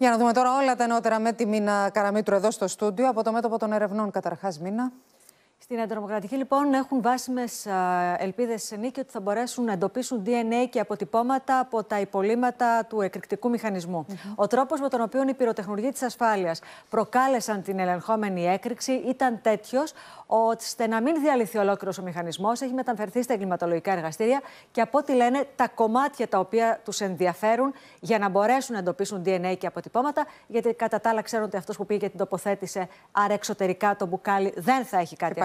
Για να δούμε τώρα όλα τα νεότερα με τη Μίνα Καραμίτρου εδώ στο στούντιο, από το μέτωπο των ερευνών καταρχάς Μίνα. Στην αντιτρομοκρατική λοιπόν έχουν βάσιμες ελπίδε νίκη ότι θα μπορέσουν να εντοπίσουν DNA και αποτυπώματα από τα υπολείμματα του εκρηκτικού Ο τρόπος με τον οποίο οι πυροτεχνουργοί της ασφάλειας προκάλεσαν την ελεγχόμενη έκρηξη ήταν τέτοιος ώστε να μην διαλυθεί ολόκληρος ο μηχανισμός. Έχει μεταφερθεί στα εγκληματολογικά εργαστήρια και από ό,τι λένε τα κομμάτια τα οποία τους ενδιαφέρουν για να μπορέσουν να εντοπίσουν DNA και αποτυπώματα. Γιατί κατά τα άλλα ξέρουν ότι αυτός που πήγε και την τοποθέτησε, άρα εξωτερικά το μπουκάλι δεν θα έχει κάτι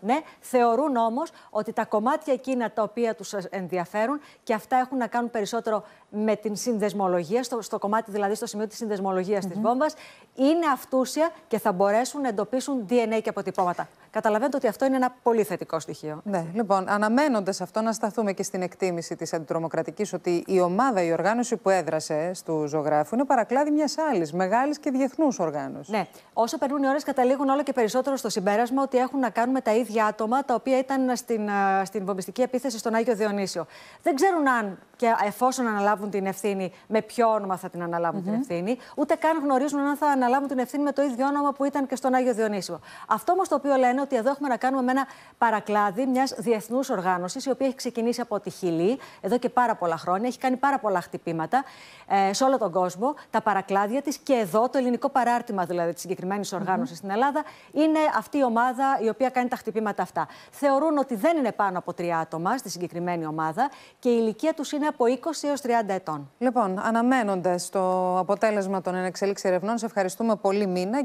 ναι. θεωρούν όμως ότι τα κομμάτια εκείνα τα οποία τους ε, ενδιαφέρουν και αυτά έχουν να κάνουν περισσότερο με την συνδεσμολογία, στο, κομμάτι δηλαδή στο σημείο της συνδεσμολογίας mm -hmm. της βόμβας, είναι αυτούσια και θα μπορέσουν να εντοπίσουν DNA και αποτυπώματα. Καταλαβαίνετε ότι αυτό είναι ένα πολύ θετικό στοιχείο. Ναι, λοιπόν, αναμένοντας αυτό, να σταθούμε και στην εκτίμηση της αντιτρομοκρατικής ότι η ομάδα, η οργάνωση που έδρασε στου ζωγράφου είναι παρακλάδι μιας άλλης μεγάλης και διεθνούς οργάνωσης. Ναι. Όσο περνούν οι ώρες, καταλήγουν όλο και περισσότερο στο συμπέρασμα ότι έχουν να κάνουν με τα ίδια άτομα τα οποία ήταν στην, στην βομβιστική επίθεση στον Άγιο Διονύσιο. Δεν ξέρουν αν και εφόσον αναλάβουν την ευθύνη, με ποιο όνομα θα την αναλαβουν την ευθύνη, ούτε καν γνωρίζουν αν θα αναλάβουν την ευθύνη με το ίδιο όνομα που ήταν και στον Άγιο Διονύσιο. Αυτό όμως το οποίο λένε ότι εδώ έχουμε να κάνουμε με ένα παρακλάδι μιας διεθνούς οργάνωσης, η οποία έχει ξεκινήσει από τη Χιλή εδώ και πάρα πολλά χρόνια, έχει κάνει πάρα πολλά χτυπήματα ε, σε όλο τον κόσμο. Τα παρακλάδια της και εδώ, το ελληνικό παράρτημα δηλαδή της συγκεκριμένης στην Ελλάδα, είναι αυτή η ομάδα η οποία κάνει τα χτυπήματα αυτά. Θεωρούν ότι δεν είναι πάνω από τρία άτομα στη συγκεκριμένη ομάδα και η ηλικία τους είναι από 20 έως 30 ετών. Λοιπόν, αναμένοντας το αποτέλεσμα των ενεξελίξεων ερευνών, σε ευχαριστούμε πολύ μήνα.